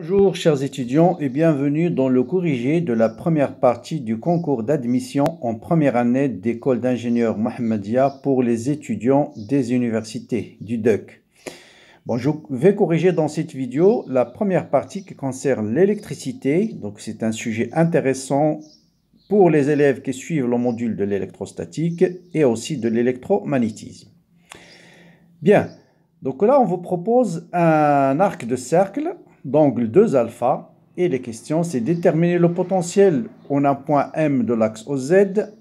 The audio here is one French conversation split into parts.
Bonjour chers étudiants et bienvenue dans le corrigé de la première partie du concours d'admission en première année d'école d'ingénieur Mohamedia pour les étudiants des universités du DUC. Bon, je vais corriger dans cette vidéo la première partie qui concerne l'électricité. Donc c'est un sujet intéressant pour les élèves qui suivent le module de l'électrostatique et aussi de l'électromagnétisme. Bien, donc là on vous propose un arc de cercle d'angle 2 alpha et les questions c'est déterminer le potentiel en un point M de l'axe OZ,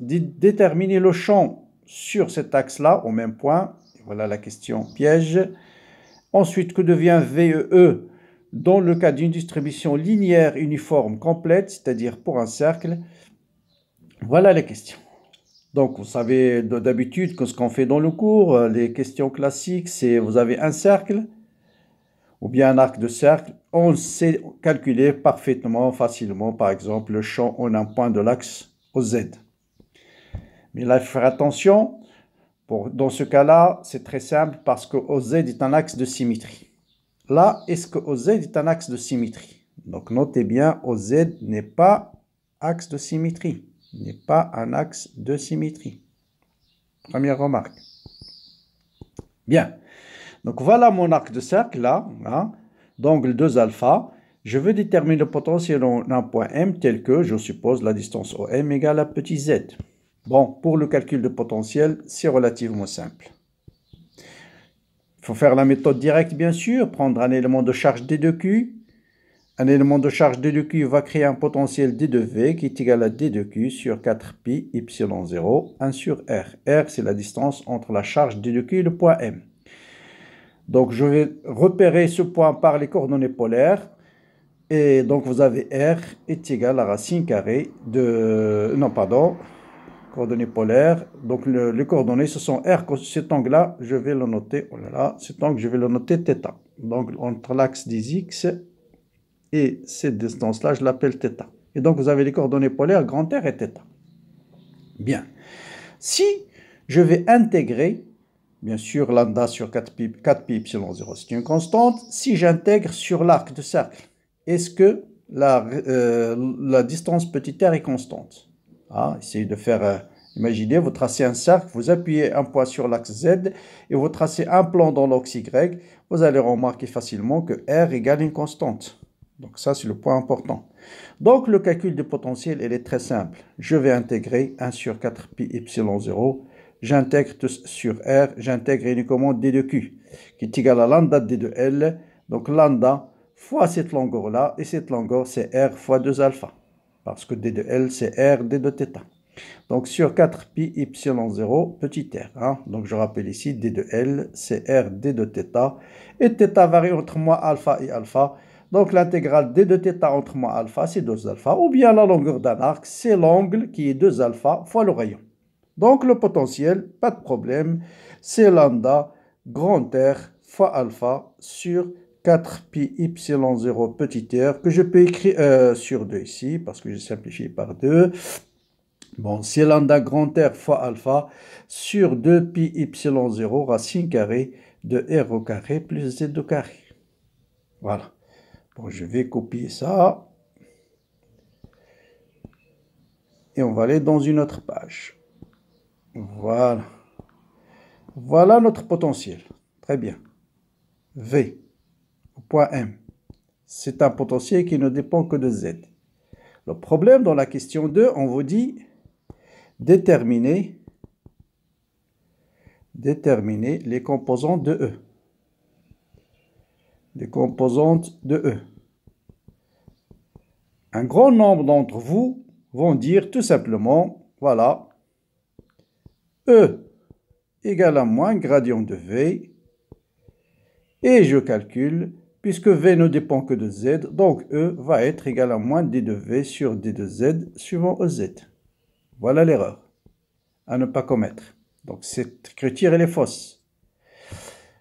déterminer le champ sur cet axe-là au même point, voilà la question piège. Ensuite, que devient VEE e? dans le cas d'une distribution linéaire uniforme complète, c'est-à-dire pour un cercle Voilà les questions. Donc, vous savez d'habitude que ce qu'on fait dans le cours, euh, les questions classiques, c'est vous avez un cercle, ou bien un arc de cercle, on sait calculer parfaitement, facilement, par exemple, le champ en un point de l'axe OZ. Mais là, il faut faire attention. Pour, dans ce cas-là, c'est très simple parce que OZ est un axe de symétrie. Là, est-ce que OZ est un axe de symétrie Donc, notez bien, OZ n'est pas axe de symétrie, n'est pas un axe de symétrie. Première remarque. Bien. Donc voilà mon arc de cercle là, hein, d'angle 2 alpha. Je veux déterminer le potentiel en un point M tel que, je suppose, la distance OM égale à petit z. Bon, pour le calcul de potentiel, c'est relativement simple. Il faut faire la méthode directe, bien sûr, prendre un élément de charge D2Q. Un élément de charge D2Q va créer un potentiel D2V qui est égal à D2Q sur 4pi, y0, 1 sur R. R, c'est la distance entre la charge D2Q et le point M. Donc je vais repérer ce point par les coordonnées polaires. Et donc vous avez R est égal à racine carrée de... Non, pardon. Coordonnées polaires. Donc les coordonnées, ce sont R. Cet angle-là, je vais le noter. Oh là là, cet angle, je vais le noter θ. Donc entre l'axe des X et cette distance-là, je l'appelle θ. Et donc vous avez les coordonnées polaires, grand R et θ. Bien. Si je vais intégrer Bien sûr, lambda sur 4pi, 0, c'est une constante. Si j'intègre sur l'arc de cercle, est-ce que la, euh, distance petit r est constante ah, Essayez de faire... Euh, imaginez, vous tracez un cercle, vous appuyez un point sur l'axe Z et vous tracez un plan dans l'axe Y. Vous allez remarquer facilement que R égale une constante. Donc ça, c'est le point important. Donc le calcul du potentiel, il est très simple. Je vais intégrer 1 sur 4 pi epsilon 0 j'intègre sur R, j'intègre une commande D 2 Q, qui est égale à lambda D de L, donc lambda fois cette longueur-là, et cette longueur, c'est R fois 2 alpha, parce que D de L, c'est R, D de θ. Donc sur 4pi, epsilon 0, petit r. Hein. Donc je rappelle ici, D de L, c'est R, D de θ, et θ varie entre moins alpha et alpha, donc l'intégrale d de θ entre moins alpha, c'est 2 alpha. Ou bien la longueur d'un arc, c'est l'angle qui est 2 alpha fois le rayon. Donc le potentiel, pas de problème, c'est lambda grand R fois alpha sur 4pi epsilon 0 petit r que je peux écrire euh, sur 2 ici parce que j'ai simplifié par 2. Bon, c'est lambda grand R fois alpha sur 2pi epsilon 0 racine carrée de R au carré plus Z au carré. Voilà. Bon, je vais copier ça. Et on va aller dans une autre page. Voilà. Voilà notre potentiel. Très bien. V au point M. C'est un potentiel qui ne dépend que de Z. Le problème dans la question 2, on vous dit déterminer, déterminer les composantes de E. Les composantes de E. Un grand nombre d'entre vous vont dire tout simplement, voilà, E égale à moins gradient de V. Et je calcule, puisque V ne dépend que de Z, donc E va être égal à moins D de V sur D de Z suivant EZ. Voilà l'erreur à ne pas commettre. Donc cette critique, elle est fausse.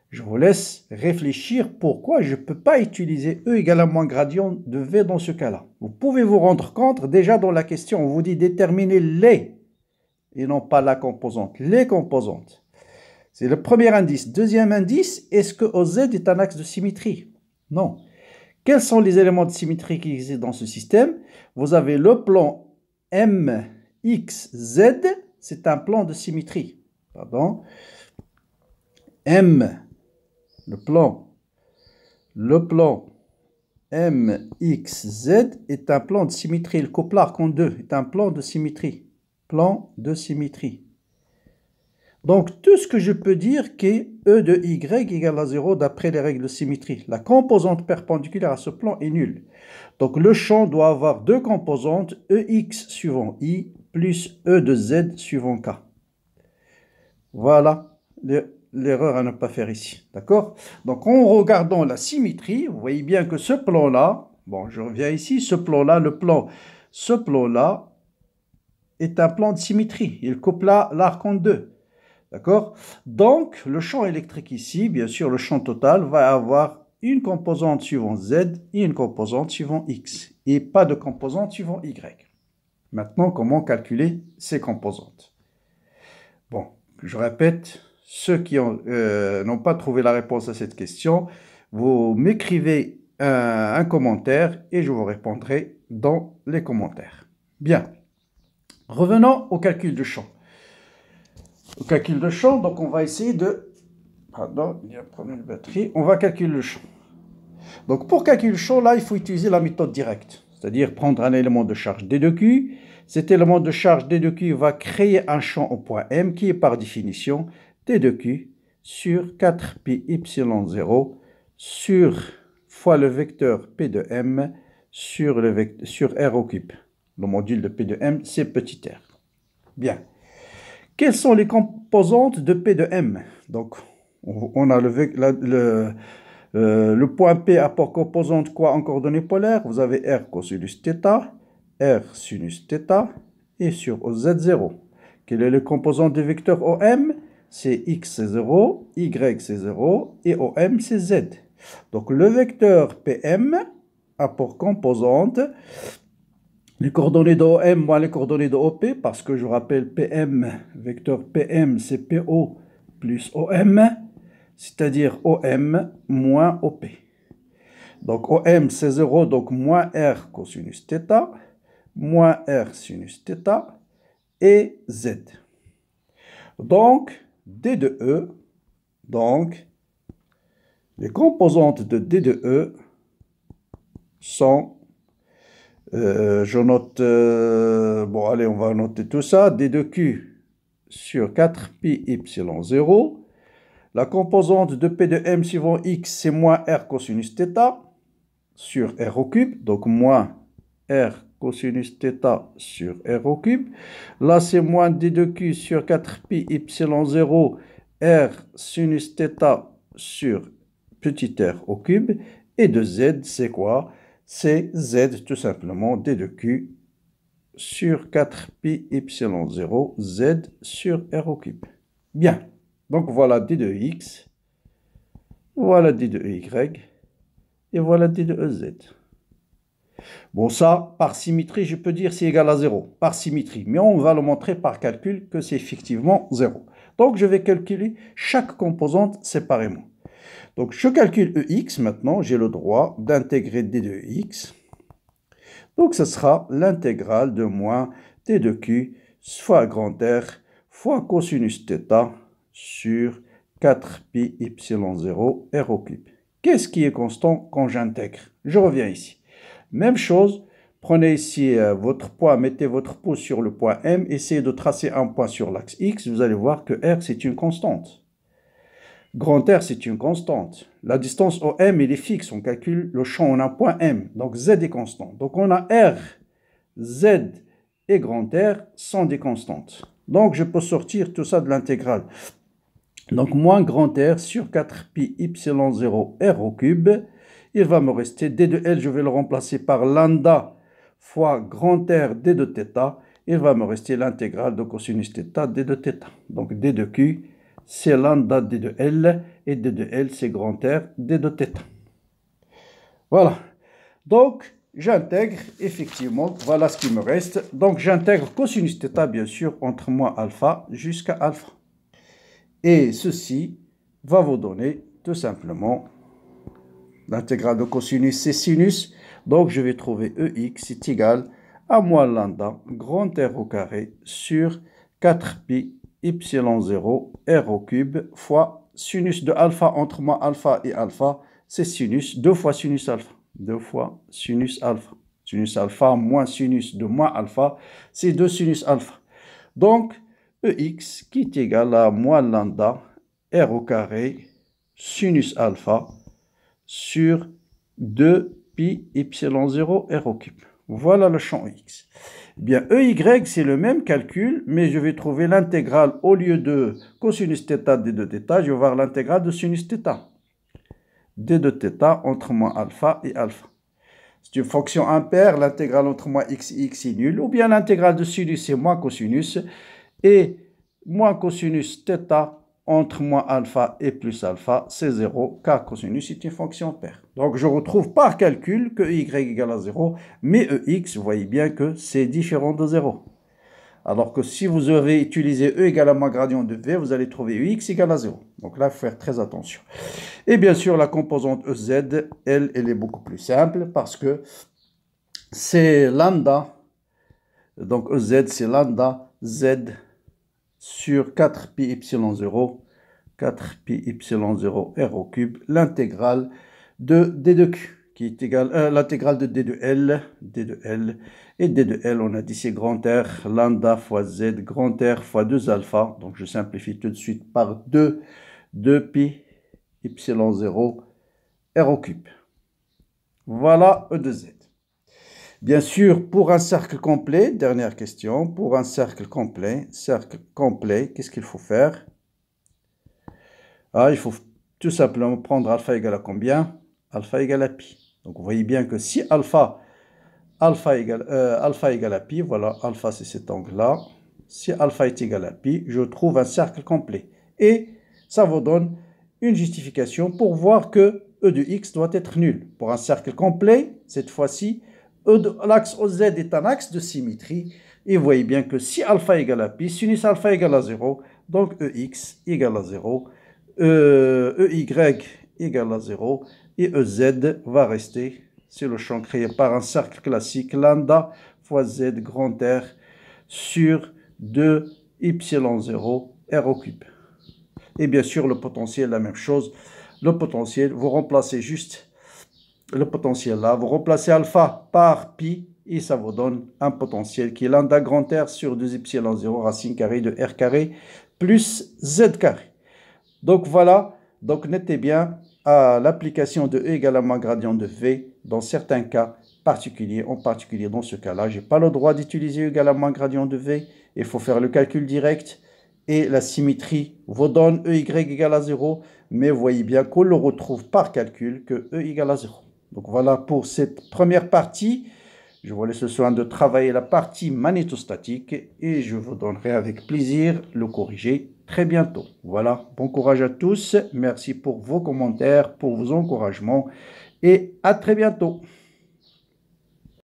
Je vous laisse réfléchir pourquoi je ne peux pas utiliser E égale à moins gradient de V dans ce cas-là. Vous pouvez vous rendre compte, déjà dans la question, on vous dit déterminer les et non pas la composante, les composantes. C'est le premier indice. Deuxième indice, est-ce que OZ est un axe de symétrie Non. Quels sont les éléments de symétrie qui existent dans ce système Vous avez le plan MXZ, c'est un plan de symétrie. Pardon. M, le plan, le plan MXZ est un plan de symétrie. Le coplar en deux est un plan de symétrie plan de symétrie. Donc tout ce que je peux dire qu'est E de Y égale à 0 d'après les règles de symétrie. La composante perpendiculaire à ce plan est nulle. Donc le champ doit avoir deux composantes, EX suivant I plus E de Z suivant K. Voilà l'erreur à ne pas faire ici. D'accord Donc en regardant la symétrie, vous voyez bien que ce plan-là, bon je reviens ici, ce plan-là, le plan, ce plan-là, est un plan de symétrie. Il coupe là l'arc en deux. D'accord Donc, le champ électrique ici, bien sûr, le champ total va avoir une composante suivant Z et une composante suivant X. Et pas de composante suivant Y. Maintenant, comment calculer ces composantes Bon, je répète, ceux qui euh, n'ont pas trouvé la réponse à cette question, vous m'écrivez un commentaire et je vous répondrai dans les commentaires. Bien. Revenons au calcul de champ. Au calcul de champ, donc on va essayer de... Pardon, il y a un batterie. On va calculer le champ. Donc pour calculer le champ, là, il faut utiliser la méthode directe. C'est-à-dire prendre un élément de charge D2Q. Cet élément de charge D2Q va créer un champ au point M qui est par définition d 2 q sur 4pi 0 sur fois le vecteur P de M sur, le sur R au cube le module de P de M, c'est petit r. Bien. Quelles sont les composantes de P de M Donc, on a le, euh, le, point P pour composante quoi en coordonnées polaires Vous avez R cosinus θ, R sinus θ et sur OZ0. Quelle est le composant du vecteur OM C'est X c'est 0, Y c'est 0 et OM c'est Z. Donc le vecteur PM a pour composante les coordonnées de OM moins les coordonnées de OP, parce que je rappelle PM, vecteur PM, c'est PO plus OM, c'est-à-dire OM moins OP. Donc OM c'est 0, donc moins R cosinus θ, moins R sinus θ et Z. Donc D de E, donc les composantes de D de E sont euh, je note, euh, bon allez, on va noter tout ça, d 2 q sur 4pi epsilon 0. La composante de P de M suivant x, c'est moins R cosinus θ sur R au cube, donc moins R cosinus θ sur R au cube. Là, c'est moins d 2 q sur 4pi epsilon 0 R sinus θ sur petit r au cube. Et de z, c'est quoi c'est Z tout simplement D de Q sur 4pi epsilon 0 Z sur R au cube. Bien, donc voilà D de X, voilà D de Y et voilà D de e Z. Bon, ça, par symétrie, je peux dire c'est égal à 0, par symétrie. Mais on va le montrer par calcul que c'est effectivement 0. Donc, je vais calculer chaque composante séparément. Donc je calcule EX maintenant, j'ai le droit d'intégrer D de e X. Donc ce sera l'intégrale de moins T de Q fois grand R fois cosinus theta sur 4pi epsilon 0 R au cube. Qu'est-ce qui est constant quand j'intègre Je reviens ici. Même chose, prenez ici euh, votre poids, mettez votre pouce sur le point M, essayez de tracer un point sur l'axe X, vous allez voir que R c'est une constante. Grand R, c'est une constante. La distance OM, elle est fixe. On calcule le champ, on a un point M. Donc Z est constant. Donc on a R, Z et grand R sont des constantes. Donc je peux sortir tout ça de l'intégrale. Donc moins grand R sur 4pi epsilon 0 R au cube. Il va me rester D de L, je vais le remplacer par lambda fois grand R D de θ. Il va me rester l'intégrale de cosinus θ D de θ. Donc D de Q c'est lambda D de L, et D de L, c'est grand R, D de θ. Voilà. Donc, j'intègre, effectivement, voilà ce qui me reste. Donc, j'intègre cosinus θ, bien sûr, entre moins alpha jusqu'à alpha. Et ceci va vous donner, tout simplement, l'intégrale de cosinus, c'est sinus. Donc, je vais trouver EX est égal à moins lambda, grand R au carré, sur 4pi y0 r au cube fois sinus de alpha entre moins alpha et alpha, c'est sinus deux fois sinus alpha. Deux fois sinus alpha. Sinus alpha moins sinus de moins alpha, c'est 2 sinus alpha. Donc, EX qui est égal à moins lambda R au carré sinus alpha sur 2 pi y 0 R au cube. Voilà le champ e X eh bien EY, c'est le même calcul, mais je vais trouver l'intégrale au lieu de cosinus θ d de θ, je vais voir l'intégrale de sinus θ. d de θ entre moins alpha et alpha. C'est une fonction impaire, l'intégrale entre moins x et x est nulle, ou bien l'intégrale de sinus c'est moins cosinus, et moins cosinus θ entre moins alpha et plus alpha, c'est 0, car cosinus est une fonction paire. Donc je retrouve par calcul que y égale à 0, mais ex, vous voyez bien que c'est différent de 0. Alors que si vous avez utilisé E égale à moins gradient de V, vous allez trouver e x égale à 0. Donc là, il faut faire très attention. Et bien sûr, la composante e z, elle, elle est beaucoup plus simple parce que c'est lambda. Donc e z, c'est lambda Z sur 4pi epsilon 0, 4pi epsilon 0 r au cube, l'intégrale de d 2 q qui est égale euh, l'intégrale de d 2 l, d 2 l, et d de l, on a d'ici grand R, lambda fois z, grand R fois 2 alpha, donc je simplifie tout de suite par 2, 2pi epsilon 0 r au cube. Voilà E de z. Bien sûr, pour un cercle complet, dernière question, pour un cercle complet, cercle complet, qu'est-ce qu'il faut faire ah, Il faut tout simplement prendre alpha égale à combien Alpha égale à pi. Donc vous voyez bien que si alpha, alpha, égale, euh, alpha égale à pi, voilà, alpha c'est cet angle-là, si alpha est égal à pi, je trouve un cercle complet. Et ça vous donne une justification pour voir que E de x doit être nul. Pour un cercle complet, cette fois-ci, L'axe OZ est un axe de symétrie. Et vous voyez bien que si alpha égale à pi, sinus alpha égale à 0, donc EX égale à 0, EY euh, e égale à 0, et EZ va rester c'est le champ créé par un cercle classique, lambda fois Z grand R sur 2 y 0 R au cube. Et bien sûr, le potentiel, la même chose. Le potentiel, vous remplacez juste le potentiel là, vous remplacez alpha par pi, et ça vous donne un potentiel qui est lambda grand R sur 2 epsilon 0 racine carrée de R carré plus Z carré. Donc voilà, donc n'était bien à l'application de E égale à moins gradient de V dans certains cas particuliers. En particulier dans ce cas-là, je n'ai pas le droit d'utiliser E égale à moins gradient de V. Il faut faire le calcul direct et la symétrie vous donne EY égale à 0. Mais voyez bien qu'on le retrouve par calcul que E égale à 0. Donc voilà pour cette première partie. Je vous laisse le soin de travailler la partie magnétostatique et je vous donnerai avec plaisir le corriger très bientôt. Voilà, bon courage à tous. Merci pour vos commentaires, pour vos encouragements et à très bientôt.